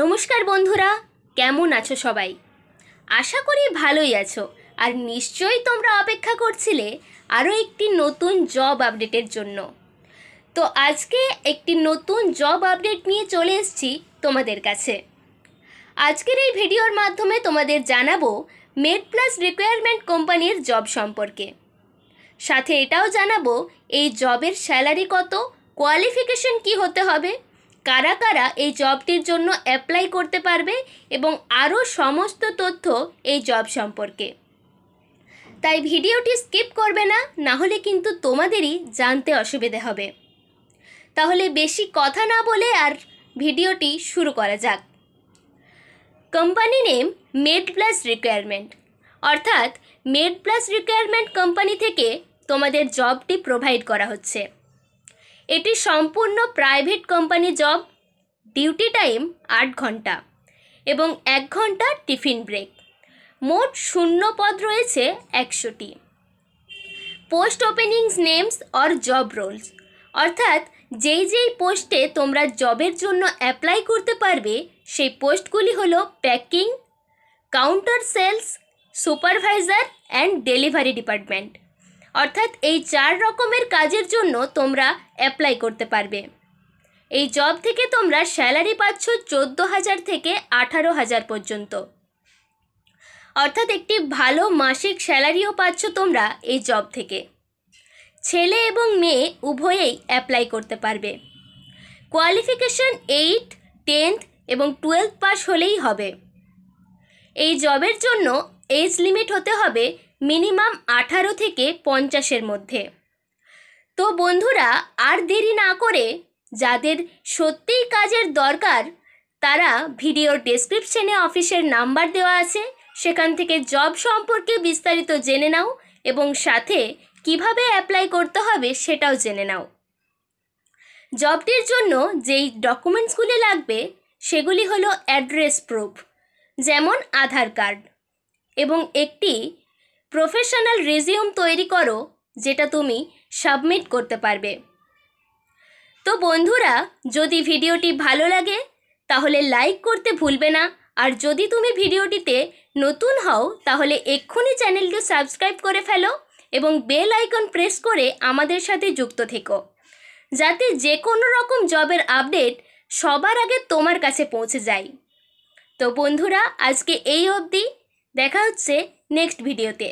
নমস্কার বন্ধুরা কেমন আছো সবাই আশা করি ভালোই আছো আর নিশ্চয়ই তোমরা অপেক্ষা করছিলে আরও একটি নতুন জব আপডেটের জন্য তো আজকে একটি নতুন জব আপডেট নিয়ে চলে এসেছি তোমাদের কাছে আজকের এই ভিডিওর মাধ্যমে তোমাদের জানাবো মেড প্লাস রিকোয়ারমেন্ট কোম্পানির জব সম্পর্কে সাথে এটাও জানাবো এই জবের স্যালারি কত কোয়ালিফিকেশন কি হতে হবে কারা কারা এই জবটির জন্য অ্যাপ্লাই করতে পারবে এবং আরও সমস্ত তথ্য এই জব সম্পর্কে তাই ভিডিওটি স্কিপ করবে না না হলে কিন্তু তোমাদেরই জানতে অসুবিধে হবে তাহলে বেশি কথা না বলে আর ভিডিওটি শুরু করা যাক company name MedPlus requirement অর্থাৎ মেড প্লাস রিকোয়ারমেন্ট কোম্পানি থেকে তোমাদের জবটি প্রোভাইড করা হচ্ছে এটি সম্পূর্ণ private company job duty time আট ঘন্টা এবং এক ঘন্টা টিফিন ব্রেক মোট শূন্য পদ রয়েছে একশোটি post openings names or job roles অর্থাৎ যেই যেই পোস্টে তোমরা জবের জন্য অ্যাপ্লাই করতে পারবে সেই পোস্টগুলি হল packing counter sales supervisor and delivery department অর্থাৎ এই চার রকমের কাজের জন্য তোমরা অ্যাপ্লাই করতে পারবে এই জব থেকে তোমরা স্যালারি পাচ্ছ চোদ্দো হাজার থেকে আঠারো হাজার পর্যন্ত অর্থাৎ একটি ভালো মাসিক স্যালারিও পাচ্ছ তোমরা এই জব থেকে ছেলে এবং মেয়ে উভয়েই অ্যাপ্লাই করতে পারবে কোয়ালিফিকেশন এইট টেন্থ এবং টুয়েলভ পাস হলেই হবে এই জবের জন্য এজ লিমিট হতে হবে মিনিমাম আঠারো থেকে পঞ্চাশের মধ্যে তো বন্ধুরা আর দেরি না করে যাদের সত্যিই কাজের দরকার তারা ভিডিওর ডেসক্রিপশনে অফিসের নাম্বার দেওয়া আছে সেখান থেকে জব সম্পর্কে বিস্তারিত জেনে নাও এবং সাথে কিভাবে অ্যাপ্লাই করতে হবে সেটাও জেনে নাও জবটির জন্য যেই ডকুমেন্টসগুলি লাগবে সেগুলি হলো অ্যাড্রেস প্রুফ যেমন আধার কার্ড এবং একটি প্রফেশনাল রেজিউম তৈরি করো যেটা তুমি সাবমিট করতে পারবে তো বন্ধুরা যদি ভিডিওটি ভালো লাগে তাহলে লাইক করতে ভুলবে না আর যদি তুমি ভিডিওটিতে নতুন হও তাহলে এক্ষুনি চ্যানেলটি সাবস্ক্রাইব করে ফেলো এবং বেল আইকন প্রেস করে আমাদের সাথে যুক্ত থেকো যাতে যে কোনো রকম জবের আপডেট সবার আগে তোমার কাছে পৌঁছে যায় তো বন্ধুরা আজকে এই অবধি দেখা হচ্ছে নেক্সট ভিডিওতে